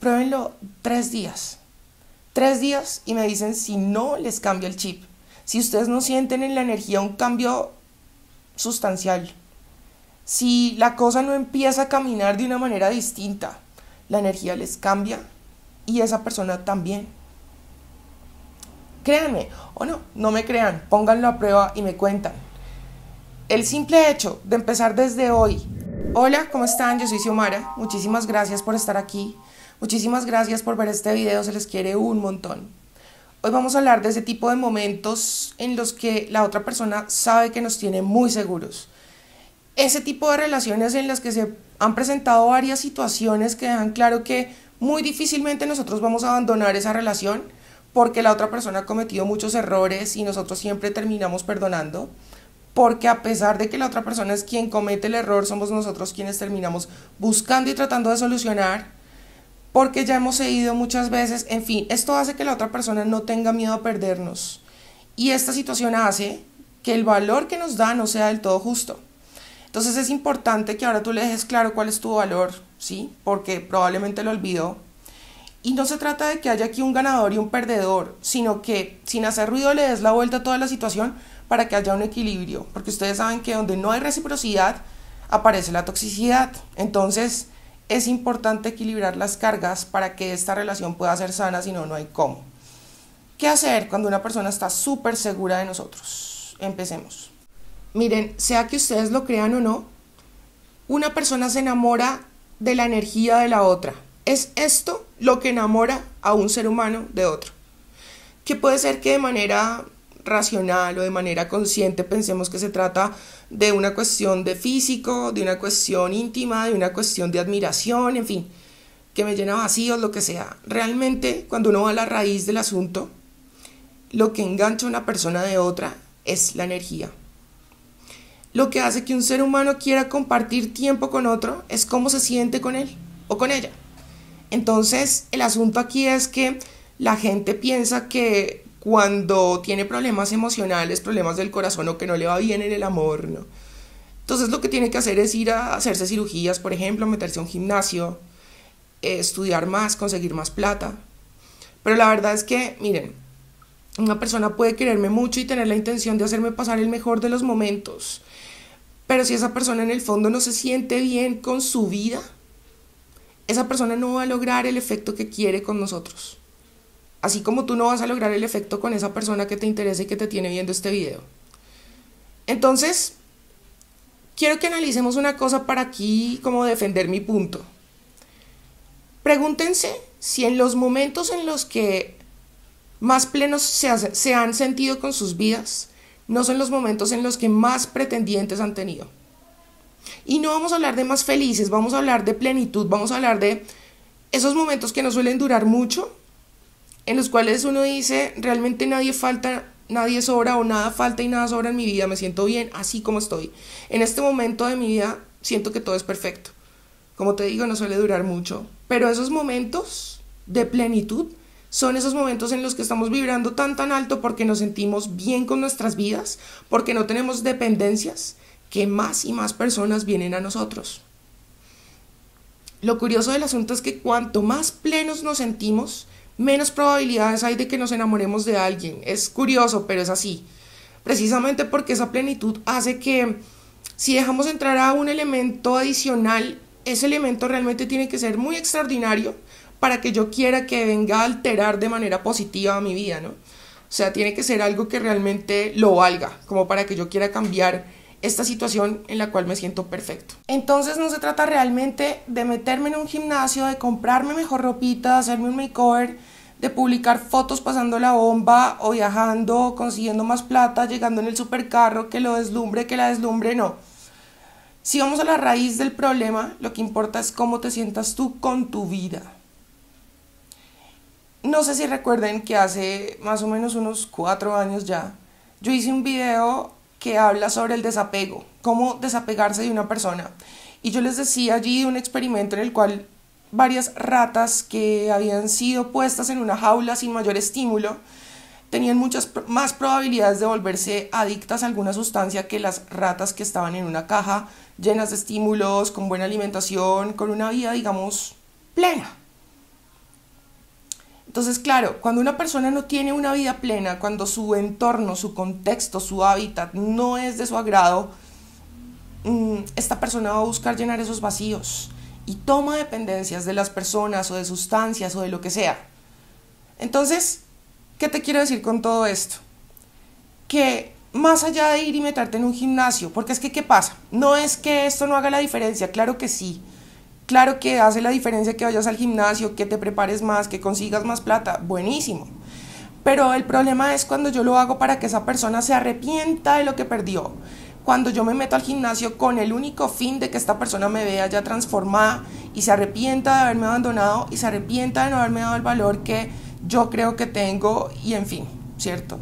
pruébenlo tres días. Tres días y me dicen si no les cambia el chip. Si ustedes no sienten en la energía un cambio sustancial. Si la cosa no empieza a caminar de una manera distinta, la energía les cambia y esa persona también. Créanme o no, no me crean, pónganlo a prueba y me cuentan. El simple hecho de empezar desde hoy. Hola, ¿cómo están? Yo soy Xiomara. Muchísimas gracias por estar aquí. Muchísimas gracias por ver este video, se les quiere un montón. Hoy vamos a hablar de ese tipo de momentos en los que la otra persona sabe que nos tiene muy seguros. Ese tipo de relaciones en las que se han presentado varias situaciones que dejan claro que muy difícilmente nosotros vamos a abandonar esa relación porque la otra persona ha cometido muchos errores y nosotros siempre terminamos perdonando, porque a pesar de que la otra persona es quien comete el error, somos nosotros quienes terminamos buscando y tratando de solucionar porque ya hemos seguido muchas veces, en fin, esto hace que la otra persona no tenga miedo a perdernos. Y esta situación hace que el valor que nos da no sea del todo justo. Entonces es importante que ahora tú le dejes claro cuál es tu valor, ¿sí? Porque probablemente lo olvidó. Y no se trata de que haya aquí un ganador y un perdedor, sino que sin hacer ruido le des la vuelta a toda la situación para que haya un equilibrio. Porque ustedes saben que donde no hay reciprocidad aparece la toxicidad. Entonces, es importante equilibrar las cargas para que esta relación pueda ser sana, si no, no hay cómo. ¿Qué hacer cuando una persona está súper segura de nosotros? Empecemos. Miren, sea que ustedes lo crean o no, una persona se enamora de la energía de la otra. Es esto lo que enamora a un ser humano de otro. Que puede ser que de manera racional o de manera consciente pensemos que se trata de una cuestión de físico, de una cuestión íntima, de una cuestión de admiración, en fin, que me llena vacíos, lo que sea. Realmente, cuando uno va a la raíz del asunto, lo que engancha a una persona de otra es la energía. Lo que hace que un ser humano quiera compartir tiempo con otro es cómo se siente con él o con ella. Entonces, el asunto aquí es que la gente piensa que cuando tiene problemas emocionales, problemas del corazón o que no le va bien en el amor, ¿no? Entonces lo que tiene que hacer es ir a hacerse cirugías, por ejemplo, meterse a un gimnasio, eh, estudiar más, conseguir más plata. Pero la verdad es que, miren, una persona puede quererme mucho y tener la intención de hacerme pasar el mejor de los momentos. Pero si esa persona en el fondo no se siente bien con su vida, esa persona no va a lograr el efecto que quiere con nosotros. Así como tú no vas a lograr el efecto con esa persona que te interesa y que te tiene viendo este video. Entonces, quiero que analicemos una cosa para aquí como defender mi punto. Pregúntense si en los momentos en los que más plenos se, se han sentido con sus vidas, no son los momentos en los que más pretendientes han tenido. Y no vamos a hablar de más felices, vamos a hablar de plenitud, vamos a hablar de esos momentos que no suelen durar mucho, en los cuales uno dice, realmente nadie falta, nadie sobra o nada falta y nada sobra en mi vida, me siento bien así como estoy. En este momento de mi vida siento que todo es perfecto. Como te digo, no suele durar mucho, pero esos momentos de plenitud son esos momentos en los que estamos vibrando tan tan alto porque nos sentimos bien con nuestras vidas, porque no tenemos dependencias, que más y más personas vienen a nosotros. Lo curioso del asunto es que cuanto más plenos nos sentimos, menos probabilidades hay de que nos enamoremos de alguien. Es curioso, pero es así. Precisamente porque esa plenitud hace que si dejamos entrar a un elemento adicional, ese elemento realmente tiene que ser muy extraordinario para que yo quiera que venga a alterar de manera positiva mi vida, ¿no? O sea, tiene que ser algo que realmente lo valga, como para que yo quiera cambiar esta situación en la cual me siento perfecto. Entonces no se trata realmente de meterme en un gimnasio, de comprarme mejor ropita, hacerme un makeover, de publicar fotos pasando la bomba o viajando, consiguiendo más plata, llegando en el supercarro, que lo deslumbre, que la deslumbre, no. Si vamos a la raíz del problema, lo que importa es cómo te sientas tú con tu vida. No sé si recuerden que hace más o menos unos cuatro años ya, yo hice un video que habla sobre el desapego, cómo desapegarse de una persona. Y yo les decía allí un experimento en el cual varias ratas que habían sido puestas en una jaula sin mayor estímulo tenían muchas más probabilidades de volverse adictas a alguna sustancia que las ratas que estaban en una caja llenas de estímulos, con buena alimentación, con una vida, digamos, plena. Entonces, claro, cuando una persona no tiene una vida plena, cuando su entorno, su contexto, su hábitat no es de su agrado, mm, esta persona va a buscar llenar esos vacíos y toma dependencias de las personas o de sustancias o de lo que sea. Entonces, ¿qué te quiero decir con todo esto? Que más allá de ir y meterte en un gimnasio, porque es que, ¿qué pasa? No es que esto no haga la diferencia, claro que sí. Claro que hace la diferencia que vayas al gimnasio, que te prepares más, que consigas más plata, buenísimo. Pero el problema es cuando yo lo hago para que esa persona se arrepienta de lo que perdió, cuando yo me meto al gimnasio con el único fin de que esta persona me vea ya transformada y se arrepienta de haberme abandonado y se arrepienta de no haberme dado el valor que yo creo que tengo y en fin, ¿cierto?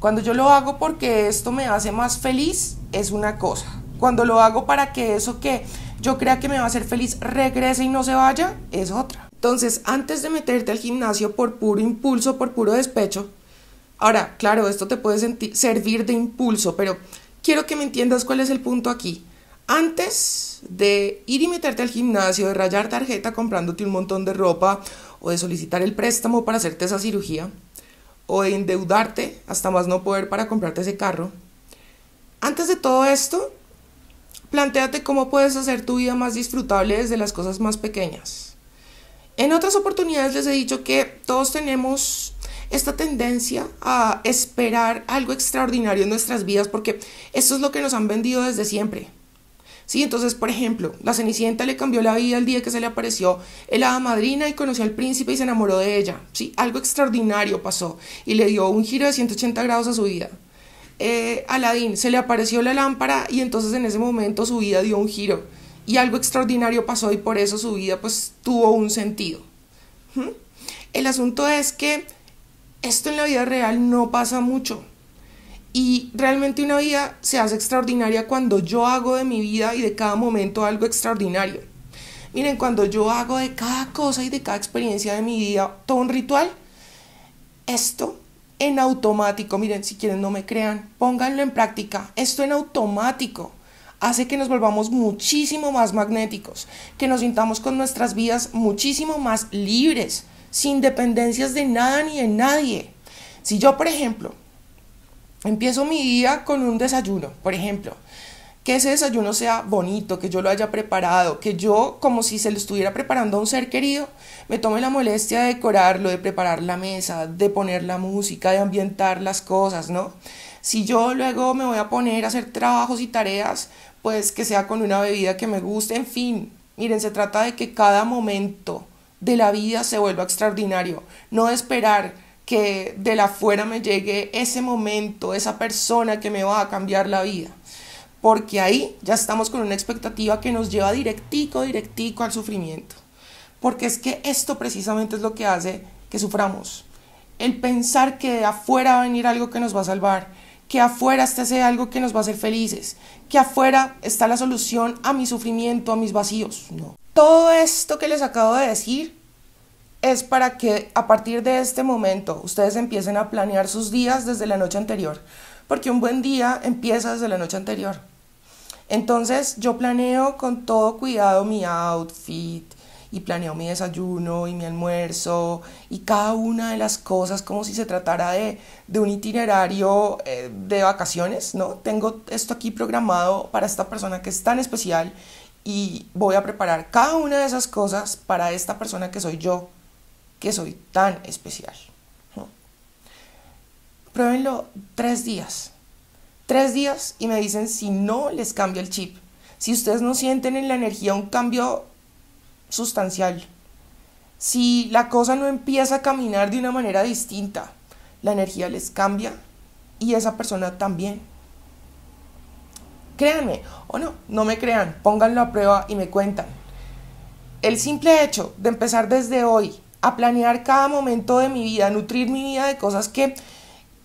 Cuando yo lo hago porque esto me hace más feliz es una cosa. Cuando lo hago para que eso que yo crea que me va a hacer feliz regrese y no se vaya es otra. Entonces, antes de meterte al gimnasio por puro impulso, por puro despecho, Ahora, claro, esto te puede servir de impulso, pero quiero que me entiendas cuál es el punto aquí. Antes de ir y meterte al gimnasio, de rayar tarjeta comprándote un montón de ropa o de solicitar el préstamo para hacerte esa cirugía o de endeudarte hasta más no poder para comprarte ese carro, antes de todo esto, planteate cómo puedes hacer tu vida más disfrutable desde las cosas más pequeñas. En otras oportunidades les he dicho que todos tenemos esta tendencia a esperar algo extraordinario en nuestras vidas, porque esto es lo que nos han vendido desde siempre. Sí, entonces, por ejemplo, la Cenicienta le cambió la vida el día que se le apareció el hada madrina y conoció al príncipe y se enamoró de ella. Sí, algo extraordinario pasó y le dio un giro de 180 grados a su vida. Eh, Aladín se le apareció la lámpara y entonces en ese momento su vida dio un giro y algo extraordinario pasó y por eso su vida pues tuvo un sentido. ¿Mm? El asunto es que esto en la vida real no pasa mucho. Y realmente una vida se hace extraordinaria cuando yo hago de mi vida y de cada momento algo extraordinario. Miren, cuando yo hago de cada cosa y de cada experiencia de mi vida todo un ritual, esto en automático, miren, si quieren no me crean, pónganlo en práctica, esto en automático hace que nos volvamos muchísimo más magnéticos, que nos sintamos con nuestras vidas muchísimo más libres, sin dependencias de nada ni de nadie. Si yo, por ejemplo, empiezo mi día con un desayuno, por ejemplo, que ese desayuno sea bonito, que yo lo haya preparado, que yo, como si se lo estuviera preparando a un ser querido, me tome la molestia de decorarlo, de preparar la mesa, de poner la música, de ambientar las cosas, ¿no? Si yo luego me voy a poner a hacer trabajos y tareas, pues que sea con una bebida que me guste, en fin, miren, se trata de que cada momento de la vida se vuelva extraordinario. No esperar que de la me llegue ese momento, esa persona que me va a cambiar la vida. Porque ahí ya estamos con una expectativa que nos lleva directico, directico al sufrimiento. Porque es que esto precisamente es lo que hace que suframos. El pensar que de afuera va a venir algo que nos va a salvar, que afuera esté algo que nos va a hacer felices, que afuera está la solución a mi sufrimiento, a mis vacíos. No. Todo esto que les acabo de decir es para que a partir de este momento ustedes empiecen a planear sus días desde la noche anterior, porque un buen día empieza desde la noche anterior. Entonces yo planeo con todo cuidado mi outfit, y planeo mi desayuno y mi almuerzo y cada una de las cosas como si se tratara de, de un itinerario eh, de vacaciones, ¿no? Tengo esto aquí programado para esta persona que es tan especial y voy a preparar cada una de esas cosas para esta persona que soy yo, que soy tan especial. Pruébenlo tres días. Tres días y me dicen si no les cambio el chip. Si ustedes no sienten en la energía un cambio sustancial. Si la cosa no empieza a caminar de una manera distinta, la energía les cambia y esa persona también. Créanme o no, no me crean, pónganlo a prueba y me cuentan. El simple hecho de empezar desde hoy a planear cada momento de mi vida, a nutrir mi vida de cosas que,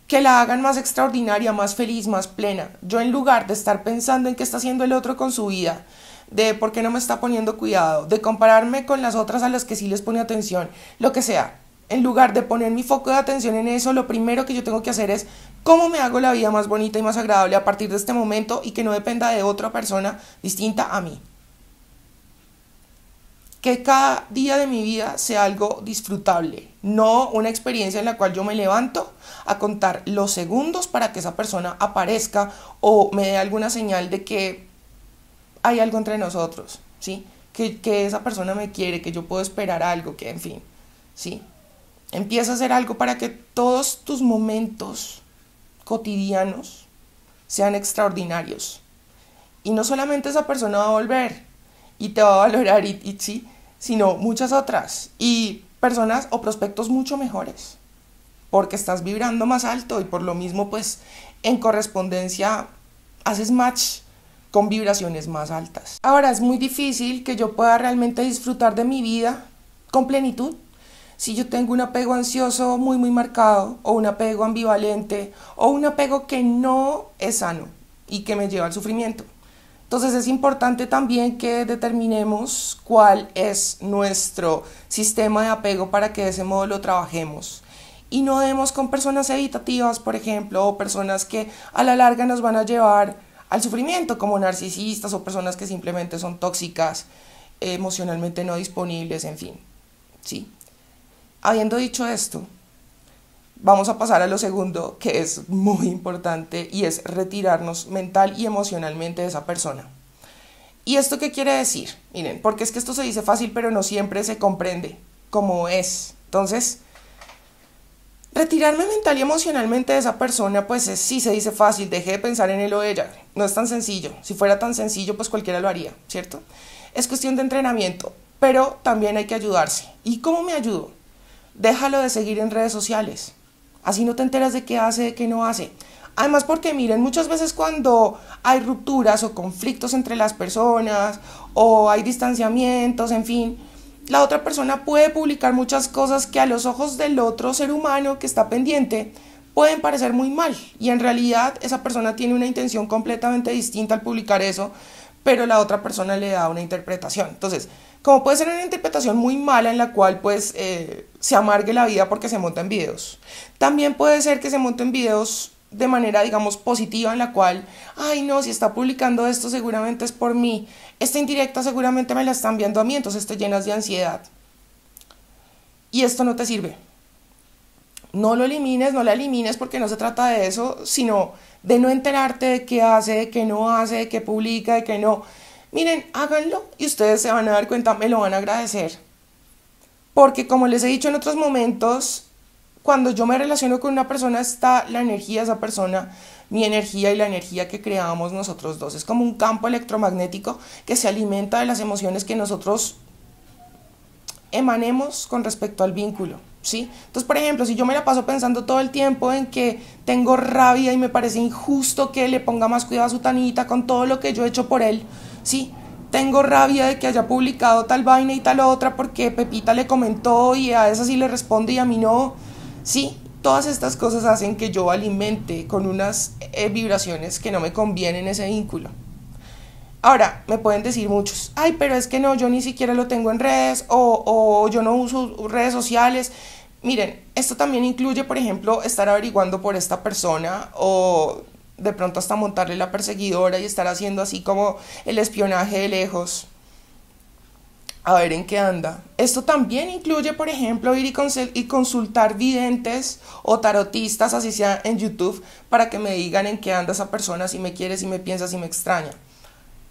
que la hagan más extraordinaria, más feliz, más plena. Yo en lugar de estar pensando en qué está haciendo el otro con su vida, de por qué no me está poniendo cuidado, de compararme con las otras a las que sí les pone atención, lo que sea. En lugar de poner mi foco de atención en eso, lo primero que yo tengo que hacer es cómo me hago la vida más bonita y más agradable a partir de este momento y que no dependa de otra persona distinta a mí. Que cada día de mi vida sea algo disfrutable, no una experiencia en la cual yo me levanto a contar los segundos para que esa persona aparezca o me dé alguna señal de que hay algo entre nosotros, ¿sí? Que, esa persona me quiere, que yo puedo esperar algo, que en fin, ¿sí? Empieza a hacer algo para que todos tus momentos cotidianos sean extraordinarios. Y no solamente esa persona va a volver y te va a valorar, y, sí, sino muchas otras. Y personas o prospectos mucho mejores. Porque estás vibrando más alto y por lo mismo, pues, en correspondencia haces match con vibraciones más altas. Ahora es muy difícil que yo pueda realmente disfrutar de mi vida con plenitud si yo tengo un apego ansioso muy muy marcado o un apego ambivalente o un apego que no es sano y que me lleva al sufrimiento. Entonces es importante también que determinemos cuál es nuestro sistema de apego para que de ese modo lo trabajemos. Y no demos con personas evitativas, por ejemplo, o personas que a la larga nos van a llevar al sufrimiento, como narcisistas o personas que simplemente son tóxicas, emocionalmente no disponibles, en fin. ¿sí? Habiendo dicho esto, vamos a pasar a lo segundo, que es muy importante, y es retirarnos mental y emocionalmente de esa persona. ¿Y esto qué quiere decir? Miren, porque es que esto se dice fácil, pero no siempre se comprende como es. Entonces, Retirarme mental y emocionalmente de esa persona, pues sí se dice fácil, deje de pensar en él o ella. No es tan sencillo. Si fuera tan sencillo, pues cualquiera lo haría, ¿cierto? Es cuestión de entrenamiento, pero también hay que ayudarse. ¿Y cómo me ayudo? Déjalo de seguir en redes sociales. Así no te enteras de qué hace, de qué no hace. Además porque miren, muchas veces cuando hay rupturas o conflictos entre las personas o hay distanciamientos, en fin, la otra persona puede publicar muchas cosas que a los ojos del otro ser humano que está pendiente pueden parecer muy mal y en realidad esa persona tiene una intención completamente distinta al publicar eso, pero la otra persona le da una interpretación. Entonces, como puede ser una interpretación muy mala en la cual pues eh, se amargue la vida porque se monta en videos. También puede ser que se monten videos de manera, digamos, positiva en la cual, ay no, si está publicando esto seguramente es por mí, esta indirecta seguramente me la están viendo a mí, entonces te llenas de ansiedad. Y esto no te sirve. No lo elimines, no la elimines porque no se trata de eso, sino de no enterarte de qué hace, de qué no hace, de qué publica, de qué no. Miren, háganlo y ustedes se van a dar cuenta, me lo van a agradecer. Porque como les he dicho en otros momentos, cuando yo me relaciono con una persona está la energía de esa persona, mi energía y la energía que creamos nosotros dos. Es como un campo electromagnético que se alimenta de las emociones que nosotros emanemos con respecto al vínculo. ¿Sí? Entonces, por ejemplo, si yo me la paso pensando todo el tiempo en que tengo rabia y me parece injusto que le ponga más cuidado a su tanita con todo lo que yo he hecho por él, ¿sí? Tengo rabia de que haya publicado tal vaina y tal otra porque Pepita le comentó y a esa sí le responde y a mí no. Sí, todas estas cosas hacen que yo alimente con unas eh, vibraciones que no me convienen ese vínculo. Ahora, me pueden decir muchos, ay, pero es que no, yo ni siquiera lo tengo en redes o yo no uso redes sociales. Miren, esto también incluye, por ejemplo, estar averiguando por esta persona o de pronto hasta montarle la perseguidora y estar haciendo así como el espionaje de lejos a ver en qué anda. Esto también incluye, por ejemplo, ir y, consultar videntes o tarotistas, así sea en YouTube, para que me digan en qué anda esa persona, si me quiere, si me piensa, si me extraña.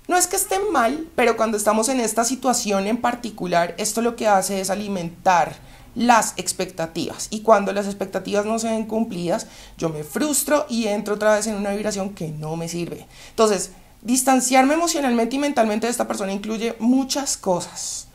No es que esté mal, pero cuando estamos en esta situación en particular, esto lo que hace es alimentar las expectativas. Y cuando las expectativas no se ven cumplidas, yo me frustro y entro otra vez en una vibración que no me sirve. Entonces, Distanciarme emocionalmente y mentalmente de esta persona incluye muchas cosas,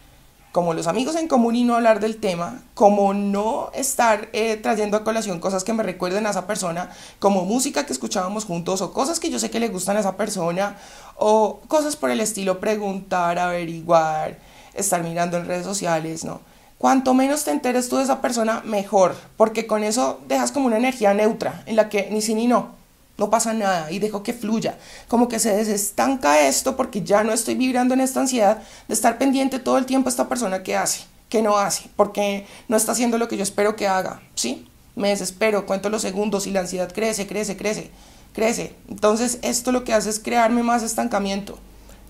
como los amigos en común y no hablar del tema, como no estar eh, trayendo a colación cosas que me recuerden a esa persona, como música que escuchábamos juntos o cosas que yo sé que le gustan a esa persona o cosas por el estilo preguntar, averiguar, estar mirando en redes sociales, ¿no? Cuanto menos te enteres tú de esa persona, mejor, porque con eso dejas como una energía neutra en la que ni sí ni no no pasa nada y dejo que fluya. Como que se desestanca esto porque ya no estoy vibrando en esta ansiedad de estar pendiente todo el tiempo a esta persona que hace, que no hace, porque no está haciendo lo que yo espero que haga, ¿sí? Me desespero, cuento los segundos y la ansiedad crece, crece, crece, crece. Entonces esto lo que hace es crearme más estancamiento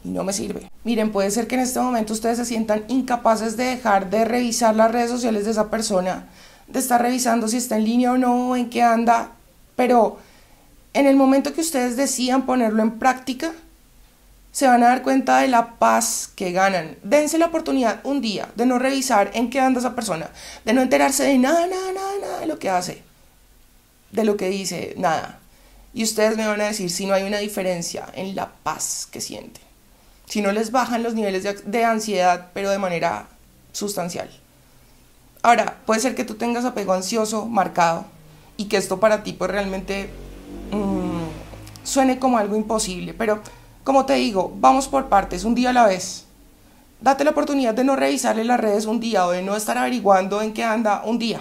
y no me sirve. Miren, puede ser que en este momento ustedes se sientan incapaces de dejar de revisar las redes sociales de esa persona, de estar revisando si está en línea o no, en qué anda, pero en el momento que ustedes decían ponerlo en práctica, se van a dar cuenta de la paz que ganan. Dense la oportunidad un día de no revisar en qué anda esa persona, de no enterarse de nada, nada, nada, de lo que hace, de lo que dice, nada. Y ustedes me van a decir si no hay una diferencia en la paz que siente, si no les bajan los niveles de, ansiedad, pero de manera sustancial. Ahora, puede ser que tú tengas apego ansioso marcado y que esto para ti pues realmente Mm, suene como algo imposible, pero como te digo, vamos por partes, un día a la vez. Date la oportunidad de no revisarle las redes un día o de no estar averiguando en qué anda un día.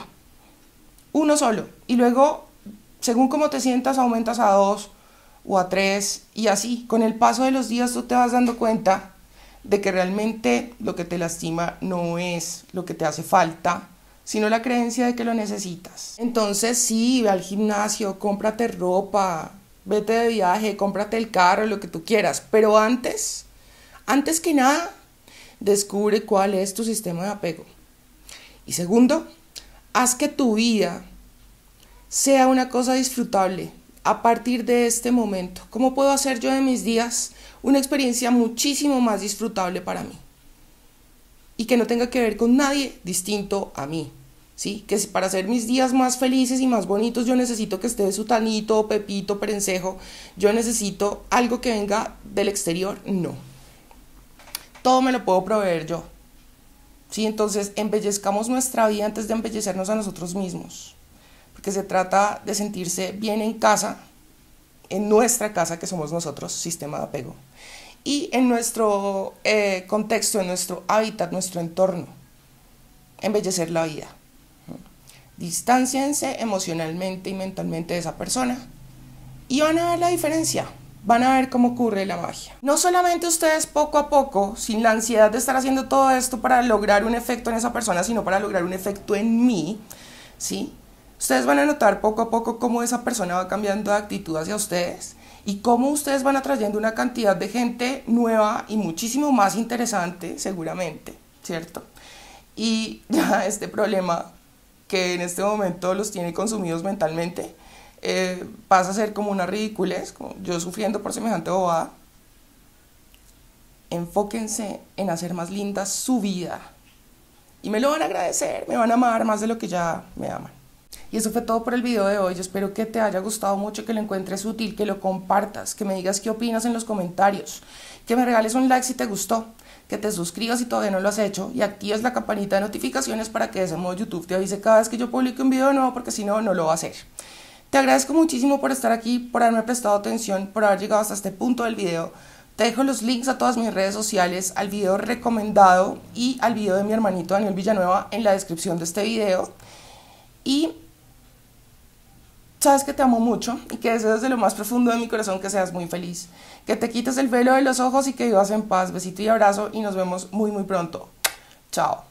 Uno solo. Y luego, según cómo te sientas, aumentas a dos o a tres y así. Con el paso de los días tú te vas dando cuenta de que realmente lo que te lastima no es lo que te hace falta, sino la creencia de que lo necesitas. Entonces sí, ve al gimnasio, cómprate ropa, vete de viaje, cómprate el carro, lo que tú quieras, pero antes, antes que nada, descubre cuál es tu sistema de apego. Y segundo, haz que tu vida sea una cosa disfrutable a partir de este momento. ¿Cómo puedo hacer yo de mis días una experiencia muchísimo más disfrutable para mí? Y que no tenga que ver con nadie distinto a mí. ¿sí? Que para hacer mis días más felices y más bonitos yo necesito que esté su tanito, pepito, perencejo, yo necesito algo que venga del exterior, no. Todo me lo puedo proveer yo. ¿Sí? Entonces, embellezcamos nuestra vida antes de embellecernos a nosotros mismos, porque se trata de sentirse bien en casa, en nuestra casa que somos nosotros, sistema de apego, y en nuestro eh, contexto, en nuestro hábitat, nuestro entorno, embellecer la vida. Distanciense emocionalmente y mentalmente de esa persona y van a ver la diferencia. Van a ver cómo ocurre la magia. No solamente ustedes poco a poco, sin la ansiedad de estar haciendo todo esto para lograr un efecto en esa persona, sino para lograr un efecto en mí, ¿sí? Ustedes van a notar poco a poco cómo esa persona va cambiando de actitud hacia ustedes y cómo ustedes van atrayendo una cantidad de gente nueva y muchísimo más interesante, seguramente, ¿cierto? Y ya este problema que en este momento los tiene consumidos mentalmente, eh, pasa a ser como una ridiculez, como yo sufriendo por semejante bobada. Enfóquense en hacer más linda su vida. Y me lo van a agradecer, me van a amar más de lo que ya me aman. Y eso fue todo por el video de hoy. espero que te haya gustado mucho, que lo encuentres útil, que lo compartas, que me digas qué opinas en los comentarios, que me regales un like si te gustó que te suscribas si todavía no lo has hecho y actives la campanita de notificaciones para que de ese modo YouTube te avise cada vez que yo publique un video nuevo porque si no, no lo va a hacer. Te agradezco muchísimo por estar aquí, por haberme prestado atención, por haber llegado hasta este punto del video. Te dejo los links a todas mis redes sociales, al video recomendado y al video de mi hermanito Daniel Villanueva en la descripción de este video. Y sabes que te amo mucho y que deseo desde lo más profundo de mi corazón que seas muy feliz, que te quites el velo de los ojos y que vivas en paz. Besito y abrazo y nos vemos muy muy pronto. Chao.